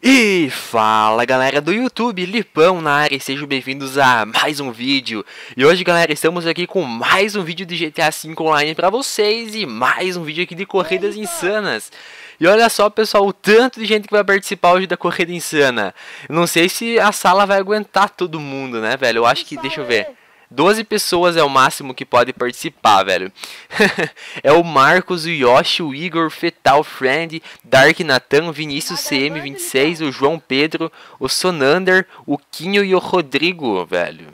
E fala galera do YouTube, Lipão na área e sejam bem-vindos a mais um vídeo. E hoje galera, estamos aqui com mais um vídeo de GTA V Online pra vocês e mais um vídeo aqui de Corridas Insanas. E olha só pessoal, o tanto de gente que vai participar hoje da Corrida Insana. não sei se a sala vai aguentar todo mundo, né velho? Eu acho que, deixa eu ver... 12 pessoas é o máximo que pode participar, velho. é o Marcos, o Yoshi, o Igor, Fetal Friend, Dark Natan, Vinícius CM26, o João Pedro, o Sonander, o Quinho e o Rodrigo, velho.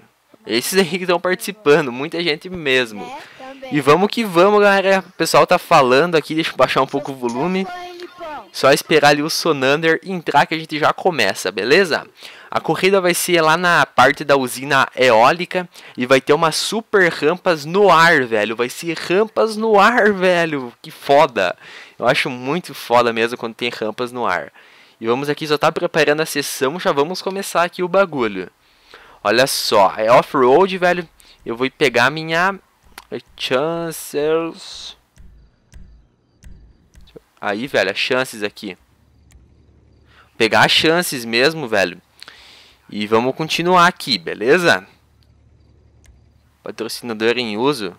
Esses aí que estão participando, muita gente mesmo. É, e vamos que vamos, galera. O pessoal tá falando aqui, deixa eu baixar um pouco o volume. Só esperar ali o Sonander entrar que a gente já começa, beleza? A corrida vai ser lá na parte da usina eólica e vai ter umas super rampas no ar, velho. Vai ser rampas no ar, velho. Que foda. Eu acho muito foda mesmo quando tem rampas no ar. E vamos aqui só tá preparando a sessão, já vamos começar aqui o bagulho. Olha só, é off-road, velho. Eu vou pegar minha chances. Aí, velho, as chances aqui. Pegar as chances mesmo, velho. E vamos continuar aqui, beleza? Patrocinador em uso.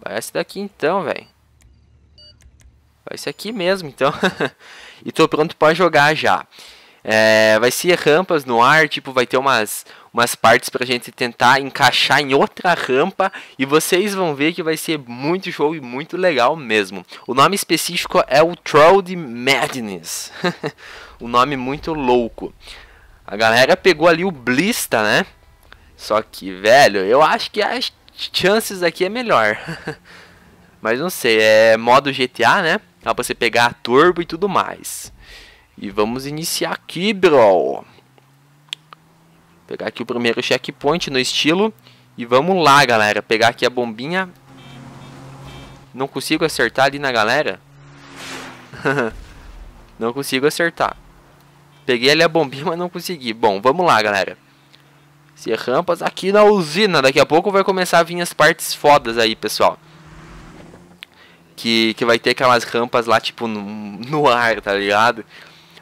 Vai essa daqui então, velho. Vai esse aqui mesmo, então. e tô pronto para jogar já. É, vai ser rampas no ar, tipo, vai ter umas, umas partes pra gente tentar encaixar em outra rampa e vocês vão ver que vai ser muito show e muito legal mesmo. O nome específico é o Trolled Madness. um nome muito louco. A galera pegou ali o Blista, né? Só que, velho, eu acho que as chances aqui é melhor. Mas não sei, é modo GTA, né? para pra você pegar turbo e tudo mais. E vamos iniciar aqui, bro. Pegar aqui o primeiro checkpoint no estilo. E vamos lá, galera. Pegar aqui a bombinha. Não consigo acertar ali na galera. não consigo acertar. Peguei ali a bombinha, mas não consegui. Bom, vamos lá, galera. Se rampas aqui na usina. Daqui a pouco vai começar a vir as partes fodas aí, pessoal. Que, que vai ter aquelas rampas lá, tipo, no, no ar, tá ligado?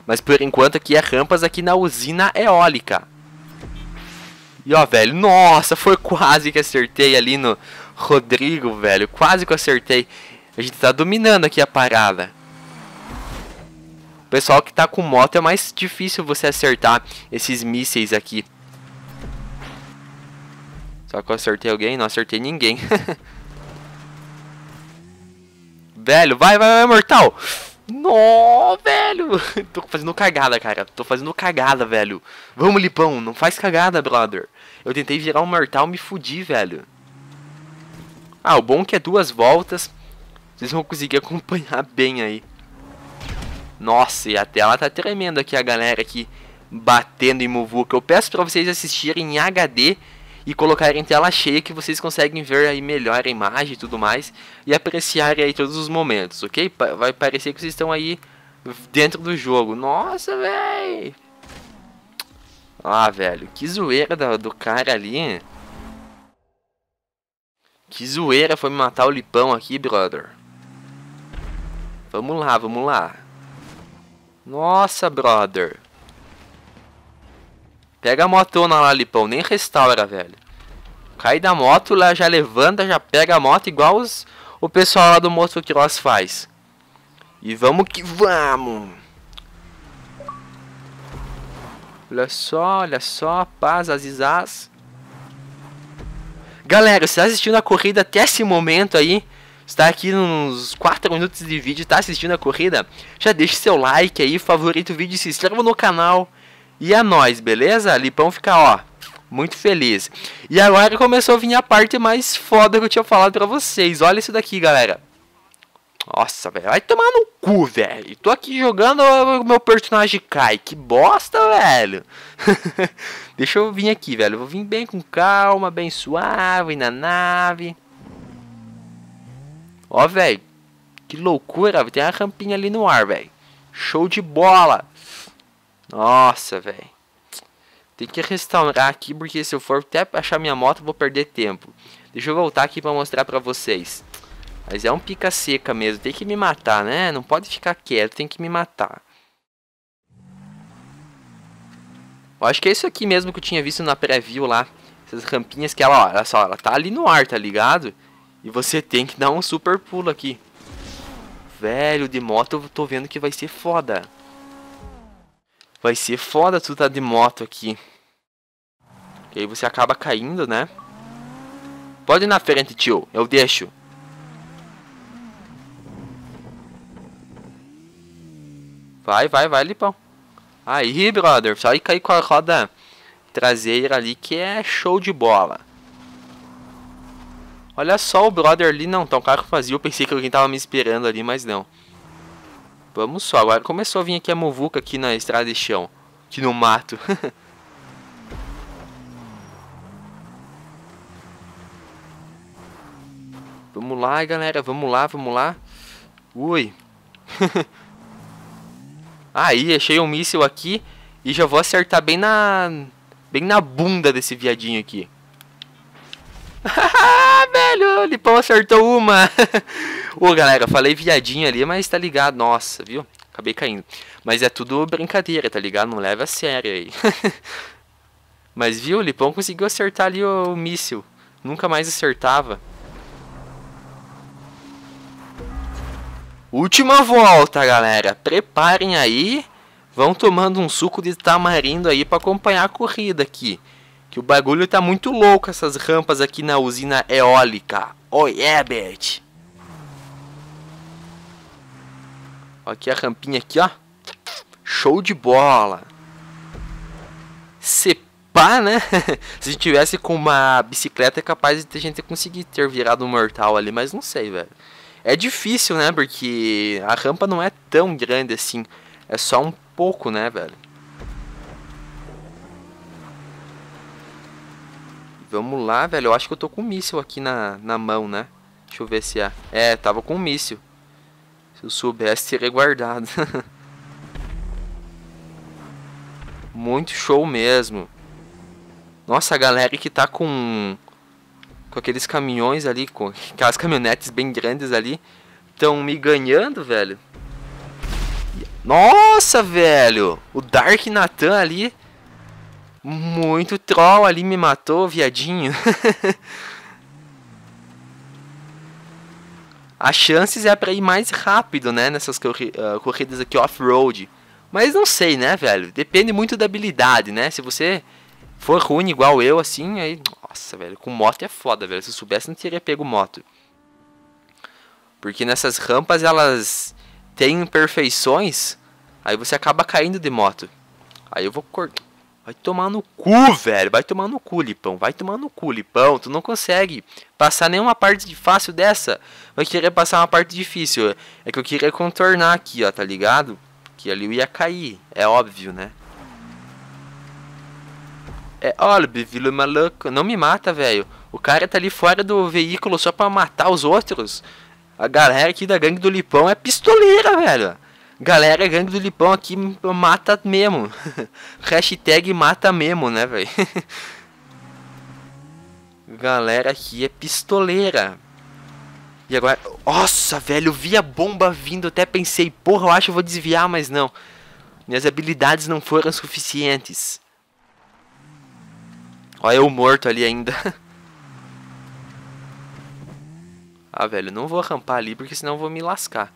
Mas por enquanto aqui é rampas aqui na usina eólica. E ó, velho, nossa, foi quase que acertei ali no Rodrigo, velho. Quase que eu acertei. A gente tá dominando aqui a parada. Pessoal que tá com moto é mais difícil você acertar esses mísseis aqui. Só que eu acertei alguém, não acertei ninguém. velho, vai, vai, vai, mortal! Nó, velho! Tô fazendo cagada, cara. Tô fazendo cagada, velho. Vamos, Lipão, não faz cagada, brother. Eu tentei virar um mortal, me fudi, velho. Ah, o bom é que é duas voltas. Vocês vão conseguir acompanhar bem aí. Nossa, e a tela tá tremendo aqui, a galera aqui batendo em Muvuca. Eu peço pra vocês assistirem em HD e colocar em tela cheia que vocês conseguem ver aí melhor a imagem e tudo mais e apreciar aí todos os momentos, ok? Vai parecer que vocês estão aí dentro do jogo. Nossa, velho! Ah, velho, que zoeira do, do cara ali. Que zoeira foi me matar o Lipão aqui, brother. Vamos lá, vamos lá. Nossa, brother. Pega a motona lá, Lipão. Nem restaura, velho. Cai da moto, lá já levanta, já pega a moto igual os, o pessoal lá do motocross faz. E vamos que vamos. Olha só, olha só. Paz, azizaz. Galera, você está assistindo a corrida até esse momento aí? Está aqui nos 4 minutos de vídeo, está assistindo a corrida? Já deixe seu like aí, favorito o vídeo, se inscreva no canal. E a é nós, beleza? Lipão fica, ó, muito feliz. E agora começou a vir a parte mais foda que eu tinha falado pra vocês. Olha isso daqui, galera. Nossa, velho, vai tomar no cu, velho. Tô aqui jogando, o meu personagem cai. Que bosta, velho. Deixa eu vir aqui, velho. Vou vir bem com calma, bem suave na nave. Ó, velho. Que loucura, tem uma rampinha ali no ar, velho. Show de bola. Nossa, velho. Tem que restaurar aqui, porque se eu for até achar minha moto, vou perder tempo. Deixa eu voltar aqui pra mostrar pra vocês. Mas é um pica seca mesmo. Tem que me matar, né? Não pode ficar quieto, tem que me matar. Eu acho que é isso aqui mesmo que eu tinha visto na preview lá. Essas rampinhas que ela, olha só, ela tá ali no ar, tá ligado? E você tem que dar um super pulo aqui. Velho, de moto eu tô vendo que vai ser foda vai ser foda tu tá de moto aqui. E aí você acaba caindo, né? Pode ir na frente, tio. Eu deixo. Vai, vai, vai, Lipão. Aí, brother. Só ir cair com a roda traseira ali que é show de bola. Olha só o brother ali. Não, tá um carro vazio. Eu pensei que alguém tava me esperando ali, mas não. Vamos só, agora começou a vir aqui a movuca aqui na estrada de chão. Aqui no mato. vamos lá, galera, vamos lá, vamos lá. Ui. Aí, achei um míssil aqui e já vou acertar bem na bem na bunda desse viadinho aqui. Caralho, o Lipão acertou uma. Ô, galera, falei viadinho ali, mas tá ligado. Nossa, viu? Acabei caindo. Mas é tudo brincadeira, tá ligado? Não leva a sério aí. mas viu, o Lipão conseguiu acertar ali o, o míssil. Nunca mais acertava. Última volta, galera. Preparem aí. Vão tomando um suco de tamarindo aí para acompanhar a corrida aqui. Que o bagulho tá muito louco essas rampas aqui na usina eólica. Oh yeah, bitch! Aqui a rampinha aqui, ó. Show de bola! Se né? Se tivesse com uma bicicleta é capaz de a gente conseguir ter virado um mortal ali, mas não sei, velho. É difícil, né? Porque a rampa não é tão grande assim. É só um pouco, né, velho? Vamos lá, velho. Eu acho que eu tô com um míssil aqui na, na mão, né? Deixa eu ver se é. É, tava com um míssil. Se eu soubesse, teria guardado. Muito show mesmo. Nossa, a galera que tá com... Com aqueles caminhões ali, com aquelas caminhonetes bem grandes ali. estão me ganhando, velho. Nossa, velho! O Dark Nathan ali muito troll ali me matou, viadinho. As chances é para ir mais rápido, né? Nessas corri uh, corridas aqui off-road. Mas não sei, né, velho? Depende muito da habilidade, né? Se você for ruim igual eu, assim, aí... Nossa, velho, com moto é foda, velho. Se eu soubesse, não teria pego moto. Porque nessas rampas, elas têm imperfeições. Aí você acaba caindo de moto. Aí eu vou cortar. Vai tomar no cu, velho. Vai tomar no cu, Lipão. Vai tomar no cu, Lipão. Tu não consegue passar nenhuma parte de fácil dessa. Vai querer passar uma parte difícil. É que eu queria contornar aqui, ó, tá ligado? Que ali eu ia cair. É óbvio, né? É óbvio, vila é maluco. Não me mata, velho. O cara tá ali fora do veículo só pra matar os outros. A galera aqui da gangue do Lipão é pistoleira, velho. Galera, gangue do Lipão aqui mata mesmo. Hashtag mata mesmo, né, velho? Galera aqui é pistoleira. E agora... Nossa, velho, eu vi a bomba vindo. Até pensei, porra, eu acho que vou desviar, mas não. Minhas habilidades não foram suficientes. Olha eu morto ali ainda. ah, velho, não vou rampar ali, porque senão eu vou me lascar.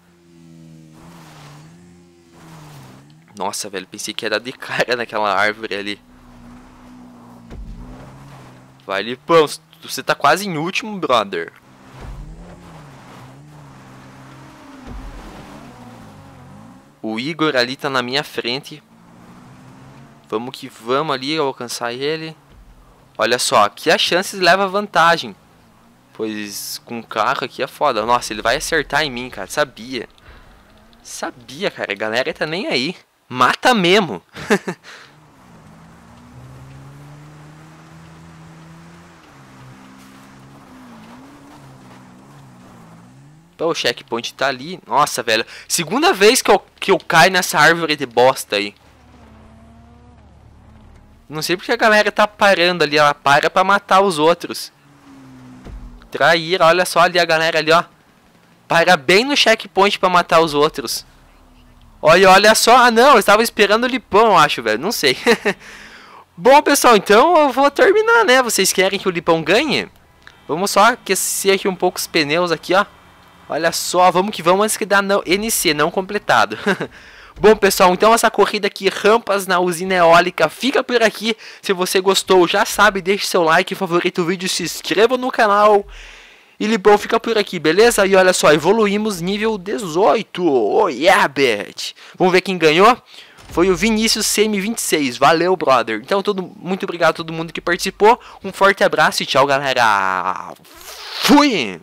Nossa, velho, pensei que ia dar de cara naquela árvore ali. Vai, Lipão, você tá quase em último, brother. O Igor ali tá na minha frente. Vamos que vamos ali alcançar ele. Olha só, aqui a chances leva vantagem. Pois com o carro aqui é foda. Nossa, ele vai acertar em mim, cara. Sabia. Sabia, cara. A galera tá nem aí. Mata mesmo. o checkpoint tá ali. Nossa, velho. Segunda vez que eu, que eu caio nessa árvore de bosta aí. Não sei porque a galera tá parando ali. Ela para pra matar os outros. Traíra. Olha só ali a galera ali, ó. Para bem no checkpoint pra matar os outros. Olha, olha só. Ah, não, eu estava esperando o Lipão, acho, velho. Não sei. Bom, pessoal, então eu vou terminar, né? Vocês querem que o Lipão ganhe? Vamos só aquecer aqui um pouco os pneus aqui, ó. Olha só, vamos que vamos antes que dá não, NC, não completado. Bom, pessoal, então essa corrida aqui, Rampas na Usina Eólica, fica por aqui. Se você gostou, já sabe, deixe seu like, favorito o vídeo, se inscreva no canal. E Libão fica por aqui, beleza? E olha só, evoluímos nível 18. Oh, yeah, bet. Vamos ver quem ganhou? Foi o Vinícius CM26. Valeu, brother. Então, todo, muito obrigado a todo mundo que participou. Um forte abraço e tchau, galera. Fui!